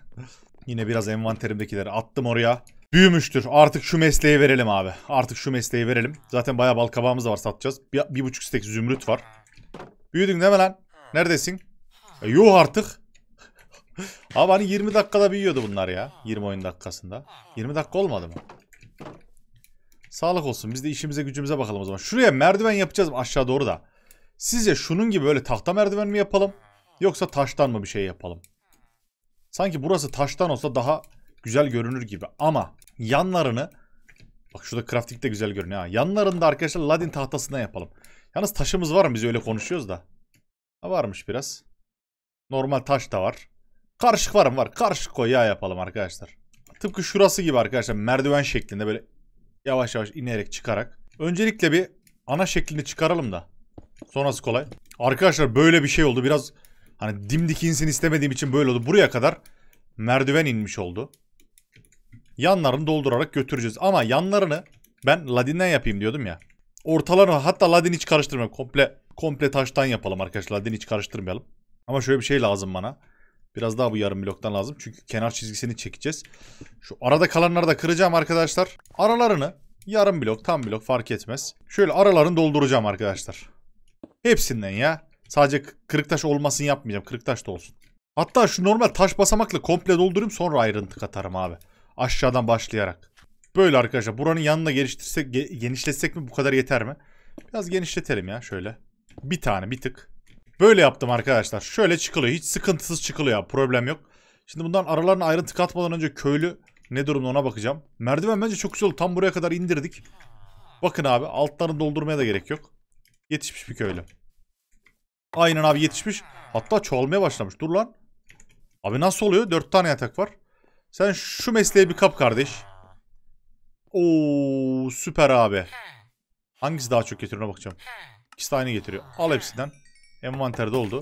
Speaker 1: Yine biraz envanterimdekileri attım oraya. Büyümüştür. Artık şu mesleği verelim abi. Artık şu mesleği verelim. Zaten bayağı bal kabağımız da var satacağız. Bir, bir buçuk stek zümrüt var. Büyüdün değil mi lan? Neredesin? E, yuh artık. Abi hani 20 dakikada büyüyordu bunlar ya. 20 oyun dakikasında. 20 dakika olmadı mı? Sağlık olsun. Biz de işimize gücümüze bakalım o zaman. Şuraya merdiven yapacağız aşağı doğru da. Sizce şunun gibi böyle tahta merdiven mi yapalım? Yoksa taştan mı bir şey yapalım? Sanki burası taştan olsa daha güzel görünür gibi. Ama yanlarını... Bak şurada crafting de güzel görünüyor ha. Yanlarında arkadaşlar ladin tahtasından yapalım. Yalnız taşımız var mı? Biz öyle konuşuyoruz da. Ha, varmış biraz. Normal taş da var. Karışık varım var. Karışık koy yağ yapalım arkadaşlar. Tıpkı şurası gibi arkadaşlar. Merdiven şeklinde böyle yavaş yavaş inerek çıkarak. Öncelikle bir ana şeklini çıkaralım da. Sonrası kolay. Arkadaşlar böyle bir şey oldu. Biraz hani dimdik insin istemediğim için böyle oldu. Buraya kadar merdiven inmiş oldu. Yanlarını doldurarak götüreceğiz. Ama yanlarını ben Ladin'den yapayım diyordum ya. Ortalarını hatta Ladin hiç karıştırmıyorum. Komple Komple taştan yapalım arkadaşlar. Laden hiç karıştırmayalım. Ama şöyle bir şey lazım bana. Biraz daha bu yarım bloktan lazım. Çünkü kenar çizgisini çekeceğiz. Şu arada kalanları da kıracağım arkadaşlar. Aralarını yarım blok tam blok fark etmez. Şöyle aralarını dolduracağım arkadaşlar. Hepsinden ya. Sadece kırık taş olmasın yapmayacağım. Kırık taş da olsun. Hatta şu normal taş basamakla komple doldurayım sonra ayrıntı katarım abi. Aşağıdan başlayarak. Böyle arkadaşlar buranın yanına geliştirsek, genişletsek mi bu kadar yeter mi? Biraz genişletelim ya şöyle. Bir tane bir tık. Böyle yaptım arkadaşlar. Şöyle çıkılıyor. Hiç sıkıntısız çıkılıyor. Problem yok. Şimdi bundan aralarına ayrıntı katmadan önce köylü ne durumda ona bakacağım. Merdiven bence çok güzel oldu. Tam buraya kadar indirdik. Bakın abi altlarını doldurmaya da gerek yok. Yetişmiş bir köylü. Aynen abi yetişmiş. Hatta çoğalmaya başlamış. Dur lan. Abi nasıl oluyor? Dört tane yatak var. Sen şu mesleğe bir kap kardeş. Oo süper abi. Hangisi daha çok getiriyor bakacağım. İkisi de aynı getiriyor. Al hepsinden. Envanterde oldu.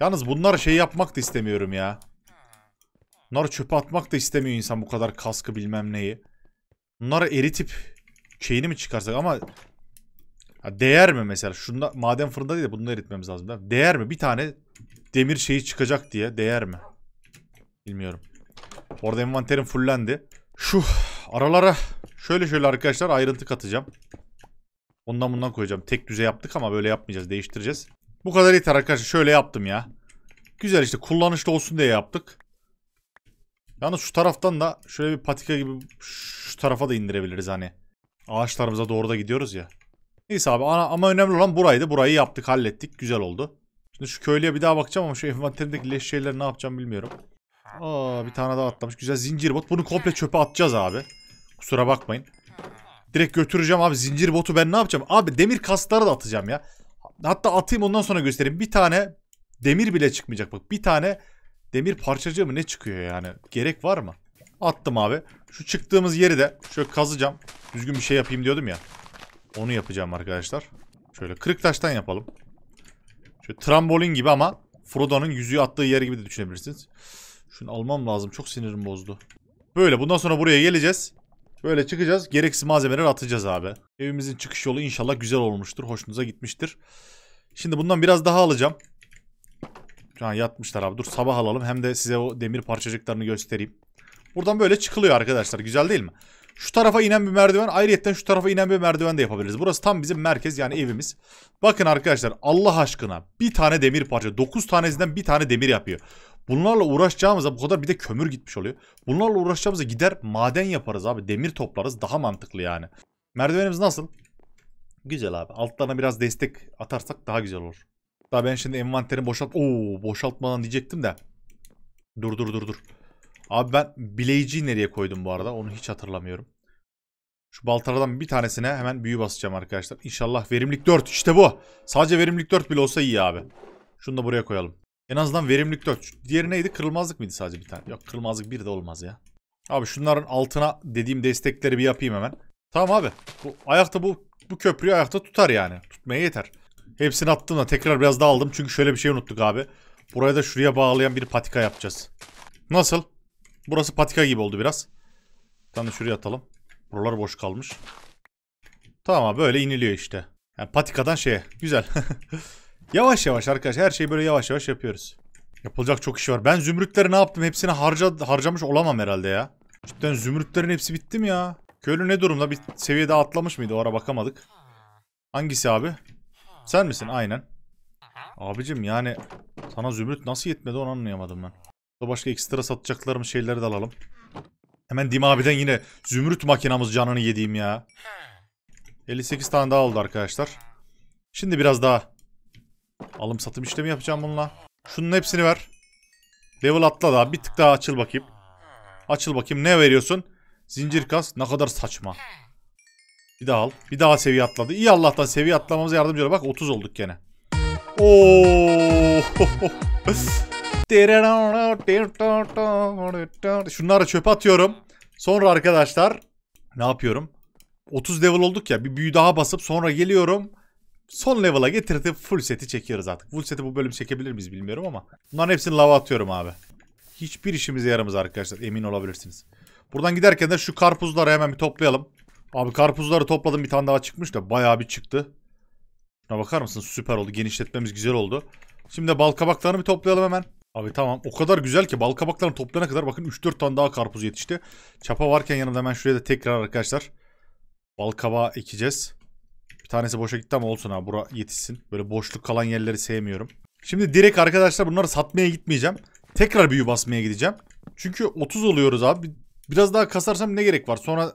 Speaker 1: Yalnız bunlar şey yapmak da istemiyorum ya. Bunları çöpe atmak da istemiyor insan bu kadar kaskı bilmem neyi. Bunları eritip şeyini mi çıkarsak ama değer mi mesela? Şunda maden fırında değil de bunu eritmemiz lazım. Değer mi? Bir tane demir şeyi çıkacak diye değer mi? Bilmiyorum. Orada envanterim fullendi. Şu aralara şöyle şöyle arkadaşlar ayrıntı katacağım. Ondan bundan koyacağım. Tek düze yaptık ama böyle yapmayacağız. Değiştireceğiz. Bu kadar yeter arkadaşlar. Şöyle yaptım ya. Güzel işte kullanışlı olsun diye yaptık. Yalnız şu taraftan da şöyle bir patika gibi şu tarafa da indirebiliriz hani. Ağaçlarımıza doğru da gidiyoruz ya. Neyse abi ama önemli olan buraydı. Burayı yaptık hallettik. Güzel oldu. Şimdi şu köylüye bir daha bakacağım ama şu envanterimdeki leş şeyleri ne yapacağım bilmiyorum. Aa bir tane daha atlamış. Güzel zincir bot. Bunu komple çöpe atacağız abi. Kusura bakmayın. Direkt götüreceğim abi zincir botu ben ne yapacağım? Abi demir kasları da atacağım ya. Hatta atayım ondan sonra göstereyim. Bir tane demir bile çıkmayacak bak. Bir tane demir parçacığı mı ne çıkıyor yani? Gerek var mı? Attım abi. Şu çıktığımız yeri de şöyle kazacağım. Düzgün bir şey yapayım diyordum ya. Onu yapacağım arkadaşlar. Şöyle kırık taştan yapalım. Şöyle trambolin gibi ama Frodo'nun yüzüğü attığı yer gibi de düşünebilirsiniz. Şunu almam lazım. Çok sinirim bozdu. Böyle bundan sonra buraya geleceğiz. Böyle çıkacağız. Gereksiz malzemeleri atacağız abi. Evimizin çıkış yolu inşallah güzel olmuştur. Hoşunuza gitmiştir. Şimdi bundan biraz daha alacağım. Ha, yatmışlar abi. Dur sabah alalım. Hem de size o demir parçacıklarını göstereyim. Buradan böyle çıkılıyor arkadaşlar. Güzel değil mi? Şu tarafa inen bir merdiven. Ayrıca şu tarafa inen bir merdiven de yapabiliriz. Burası tam bizim merkez yani evimiz. Bakın arkadaşlar Allah aşkına bir tane demir parça. 9 tanesinden bir tane demir yapıyor. Bunlarla uğraşacağımıza bu kadar bir de kömür gitmiş oluyor. Bunlarla uğraşacağımıza gider maden yaparız abi. Demir toplarız. Daha mantıklı yani. Merdivenimiz nasıl? Güzel abi. Altlarına biraz destek atarsak daha güzel olur. Daha ben şimdi envanterimi boşalt... Oo boşaltmadan diyecektim de. Dur dur dur dur. Abi ben bileyiciyi nereye koydum bu arada? Onu hiç hatırlamıyorum. Şu baltalardan bir tanesine hemen büyü basacağım arkadaşlar. İnşallah verimlik 4. İşte bu. Sadece verimlik 4 bile olsa iyi abi. Şunu da buraya koyalım. En azından verimlilik 4. Diğeri neydi? Kırılmazlık mıydı sadece bir tane? Yok kırılmazlık bir de olmaz ya. Abi şunların altına dediğim destekleri bir yapayım hemen. Tamam abi. Bu, ayakta bu, bu köprüyü ayakta tutar yani. Tutmaya yeter. Hepsini attım da tekrar biraz daha aldım. Çünkü şöyle bir şey unuttuk abi. Buraya da şuraya bağlayan bir patika yapacağız. Nasıl? Burası patika gibi oldu biraz. Bir tane şuraya atalım. Buralar boş kalmış. Tamam böyle iniliyor işte. Yani patikadan şeye. Güzel. Yavaş yavaş arkadaş her şeyi böyle yavaş yavaş yapıyoruz. Yapılacak çok iş var. Ben zümrütleri ne yaptım? Hepsini harca, harcamış olamam herhalde ya. Cidden zümrütlerin hepsi bitti mi ya? Köylü ne durumda? Bir seviyede atlamış mıydı? O ara bakamadık. Hangisi abi? Sen misin? Aynen. Abicim yani sana zümrüt nasıl yetmedi onu anlayamadım ben. Da başka ekstra satacaklarımız şeyleri de alalım. Hemen Dim abiden yine zümrüt makinamız canını yediğim ya. 58 tane daha oldu arkadaşlar. Şimdi biraz daha Alım satım işlemi yapacağım bununla. Şunun hepsini ver. Level atla daha. Bir tık daha açıl bakayım. Açıl bakayım. Ne veriyorsun? Zincir kas. Ne kadar saçma. Bir daha al. Bir daha seviye atladı. İyi Allah'tan seviye atlamamıza yardımcı ol. Bak 30 olduk gene. Oo. Şunları çöpe atıyorum. Sonra arkadaşlar ne yapıyorum? 30 level olduk ya. Bir büyü daha basıp sonra geliyorum son level'a getirtip full seti çekiyoruz artık. Full seti bu bölüm çekebilir miyiz bilmiyorum ama. Bunların hepsini lava atıyorum abi. Hiçbir işimize yaramaz arkadaşlar emin olabilirsiniz. Buradan giderken de şu karpuzları hemen bir toplayalım. Abi karpuzları topladım bir tane daha çıkmış da bayağı bir çıktı. Şuna bakar mısınız süper oldu genişletmemiz güzel oldu. Şimdi bal kabaklarını bir toplayalım hemen. Abi tamam o kadar güzel ki bal kabaklarını toplayana kadar bakın 3-4 tane daha karpuz yetişti. Çapa varken yanımda hemen şuraya da tekrar arkadaşlar bal kabağı ekeceğiz. Bir tanesi boşa gitti ama olsun abi bura yetişsin. Böyle boşluk kalan yerleri sevmiyorum. Şimdi direkt arkadaşlar bunları satmaya gitmeyeceğim. Tekrar büyü basmaya gideceğim. Çünkü 30 oluyoruz abi. Biraz daha kasarsam ne gerek var? Sonra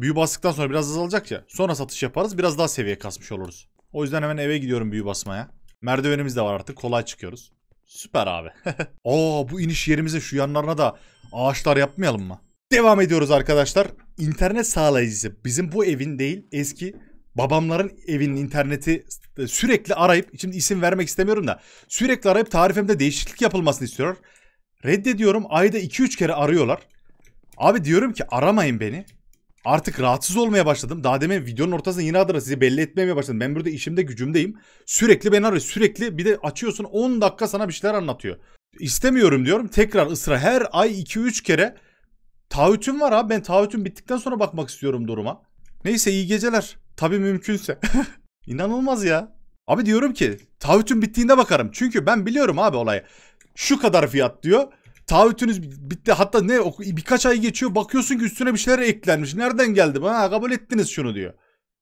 Speaker 1: büyü bastıktan sonra biraz azalacak ya. Sonra satış yaparız. Biraz daha seviye kasmış oluruz. O yüzden hemen eve gidiyorum büyü basmaya. Merdivenimiz de var artık. Kolay çıkıyoruz. Süper abi. Aa bu iniş yerimize şu yanlarına da ağaçlar yapmayalım mı? Devam ediyoruz arkadaşlar. İnternet sağlayıcısı bizim bu evin değil eski babamların evinin interneti e, sürekli arayıp şimdi isim vermek istemiyorum da sürekli arayıp tarifemde değişiklik yapılmasını istiyorlar. Reddediyorum ayda 2-3 kere arıyorlar. Abi diyorum ki aramayın beni. Artık rahatsız olmaya başladım. Daha demin videonun ortasında yine adına sizi belli etmemeye başladım. Ben burada işimde gücümdeyim. Sürekli beni arıyor. Sürekli bir de açıyorsun 10 dakika sana bir şeyler anlatıyor. İstemiyorum diyorum. Tekrar ısra Her ay 2-3 kere taahhütüm var abi. Ben taahhütüm bittikten sonra bakmak istiyorum duruma. Neyse iyi geceler. Tabi mümkünse. İnanılmaz ya. Abi diyorum ki taahhütün bittiğinde bakarım. Çünkü ben biliyorum abi olayı. Şu kadar fiyat diyor. Taahhütünüz bitti. Hatta ne birkaç ay geçiyor. Bakıyorsun ki üstüne bir şeyler eklenmiş. Nereden geldi? Bana kabul ettiniz şunu diyor.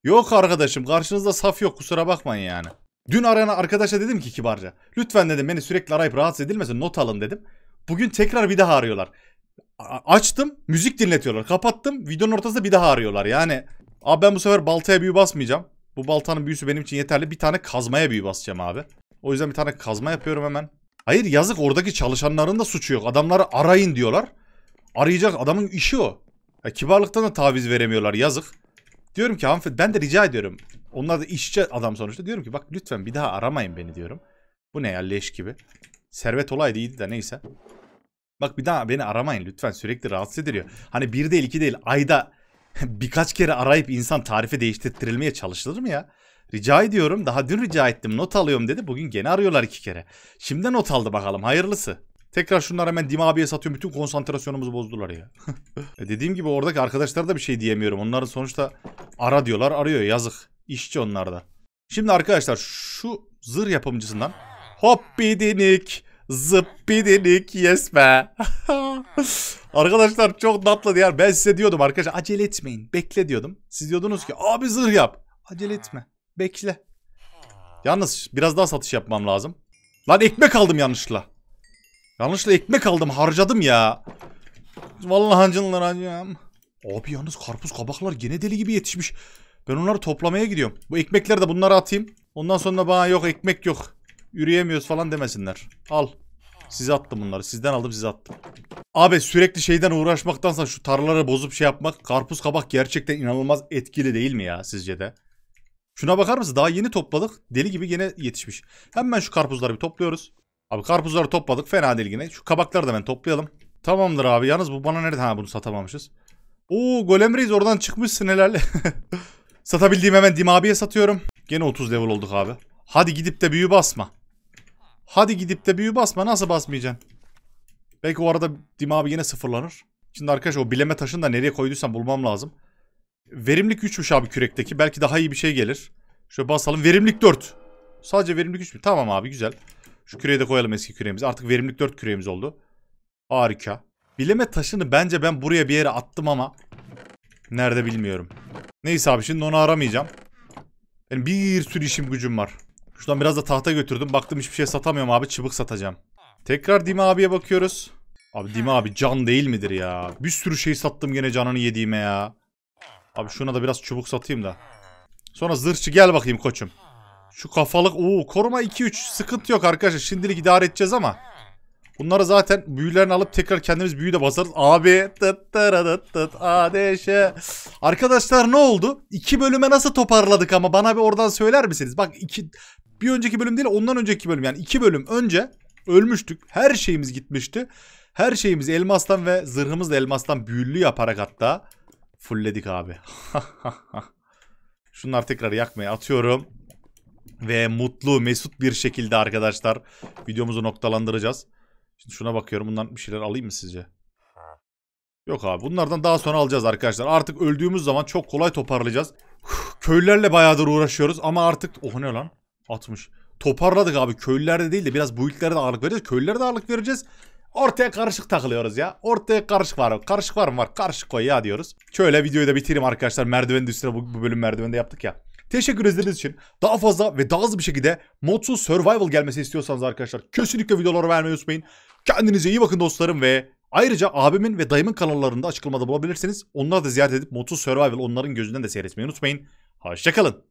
Speaker 1: Yok arkadaşım karşınızda saf yok kusura bakmayın yani. Dün arayan arkadaşa dedim ki kibarca. Lütfen dedim beni sürekli arayıp rahatsız edilmesin not alın dedim. Bugün tekrar bir daha arıyorlar. A açtım müzik dinletiyorlar. Kapattım videonun ortasında bir daha arıyorlar. Yani Abi ben bu sefer baltaya büyü basmayacağım. Bu baltanın büyüsü benim için yeterli. Bir tane kazmaya büyü basacağım abi. O yüzden bir tane kazma yapıyorum hemen. Hayır yazık oradaki çalışanların da suçu yok. Adamları arayın diyorlar. Arayacak adamın işi o. Ya, kibarlıktan da taviz veremiyorlar yazık. Diyorum ki hanımefendi ben de rica ediyorum. Onlar da işçi adam sonuçta. Diyorum ki bak lütfen bir daha aramayın beni diyorum. Bu ne ya leş gibi. Servet olaydı iyiydi de neyse. Bak bir daha beni aramayın lütfen sürekli rahatsız ediliyor. Hani bir değil iki değil ayda birkaç kere arayıp insan tarifi değiştirtilmeye çalışılır mı ya? Rica ediyorum. Daha dün rica ettim. Not alıyorum dedi. Bugün gene arıyorlar iki kere. Şimdi not aldı bakalım. Hayırlısı. Tekrar şunlar hemen Dima abiye satıyorum. Bütün konsantrasyonumuzu bozdular ya. E dediğim gibi oradaki arkadaşlara da bir şey diyemiyorum. Onların sonuçta ara diyorlar. Arıyor yazık. İşçi onlarda. Şimdi arkadaşlar şu zır yapımcısından hop bidinik Zıppidinik yes be. arkadaşlar çok tatlı diğer. Ben size diyordum arkadaşlar acele etmeyin. Bekle diyordum. Siz diyordunuz ki abi zırh yap. Acele etme. Bekle. Yalnız biraz daha satış yapmam lazım. Lan ekmek aldım yanlışla. Yanlışla ekmek aldım harcadım ya. Vallahi hancınlar hacım. Abi yalnız karpuz kabaklar gene deli gibi yetişmiş. Ben onları toplamaya gidiyorum. Bu ekmekleri de bunlara atayım. Ondan sonra bana yok ekmek yok. Yürüyemiyoruz falan demesinler. Al. Size attım bunları. Sizden aldım size attım. Abi sürekli şeyden uğraşmaktansa şu tarlaları bozup şey yapmak karpuz kabak gerçekten inanılmaz etkili değil mi ya sizce de? Şuna bakar mısın? Daha yeni topladık. Deli gibi yine yetişmiş. Hemen şu karpuzları bir topluyoruz. Abi karpuzları topladık. Fena değil yine. Şu kabakları da hemen toplayalım. Tamamdır abi. Yalnız bu bana nerede? Ha bunu satamamışız. Oo Golem Reis oradan çıkmışsın helal. Satabildiğim hemen Dim abiye satıyorum. Gene 30 level olduk abi. Hadi gidip de büyü basma. Hadi gidip de büyü basma. Nasıl basmayacaksın? Belki o arada Dim abi yine sıfırlanır. Şimdi arkadaşlar o bileme taşını da nereye koyduysam bulmam lazım. Verimlik 3'müş abi kürekteki. Belki daha iyi bir şey gelir. Şöyle basalım. Verimlik 4. Sadece verimlik 3 mü? Tamam abi güzel. Şu küreyi de koyalım eski küreğimizi. Artık verimlik 4 küreğimiz oldu. Harika. Bileme taşını bence ben buraya bir yere attım ama nerede bilmiyorum. Neyse abi şimdi onu aramayacağım. Benim bir sürü işim gücüm var. Şuradan biraz da tahta götürdüm. Baktım hiçbir şey satamıyorum abi. Çıbık satacağım. Tekrar Dimi abiye bakıyoruz. Abi Dimi abi can değil midir ya? Bir sürü şey sattım gene canını yediğime ya. Abi şuna da biraz çubuk satayım da. Sonra zırhçı gel bakayım koçum. Şu kafalık. Oo koruma 2-3. Sıkıntı yok arkadaşlar. Şimdilik idare edeceğiz ama. Bunları zaten büyülerini alıp tekrar kendimiz büyüde basarız. Abi tıt tıradıt tıt adeşe. Arkadaşlar ne oldu? İki bölüme nasıl toparladık ama bana bir oradan söyler misiniz? Bak iki, bir önceki bölüm değil ondan önceki bölüm yani iki bölüm önce ölmüştük. Her şeyimiz gitmişti. Her şeyimiz elmastan ve zırhımız da elmastan büyülü yaparak hatta fullledik abi. Şunlar tekrar yakmaya atıyorum. Ve mutlu mesut bir şekilde arkadaşlar videomuzu noktalandıracağız. Şimdi şuna bakıyorum bundan bir şeyler alayım mı sizce? Yok abi bunlardan daha sonra alacağız arkadaşlar. Artık öldüğümüz zaman çok kolay toparlayacağız. Köylülerle bayağıdır uğraşıyoruz ama artık... Oh ne lan? 60. Toparladık abi. Köylülerde değil de biraz bu ilklere de ağırlık vereceğiz. Köylülere de ağırlık vereceğiz. Ortaya karışık takılıyoruz ya. Ortaya karışık var. Karışık var mı var? Karışık koy ya diyoruz. Şöyle videoyu da bitireyim arkadaşlar. Merdivenin üstüne bu, bu bölüm merdivende yaptık ya. Teşekkür izlediğiniz için daha fazla ve daha hızlı bir şekilde modsuz survival gelmesi istiyorsanız arkadaşlar kesinlikle videoları vermeyi unutmayın. Kendinize iyi bakın dostlarım ve ayrıca abimin ve dayımın kanallarında açıklamada bulabilirsiniz. Onları da ziyaret edip modsuz survival onların gözünden de seyretmeyi unutmayın. Hoşçakalın.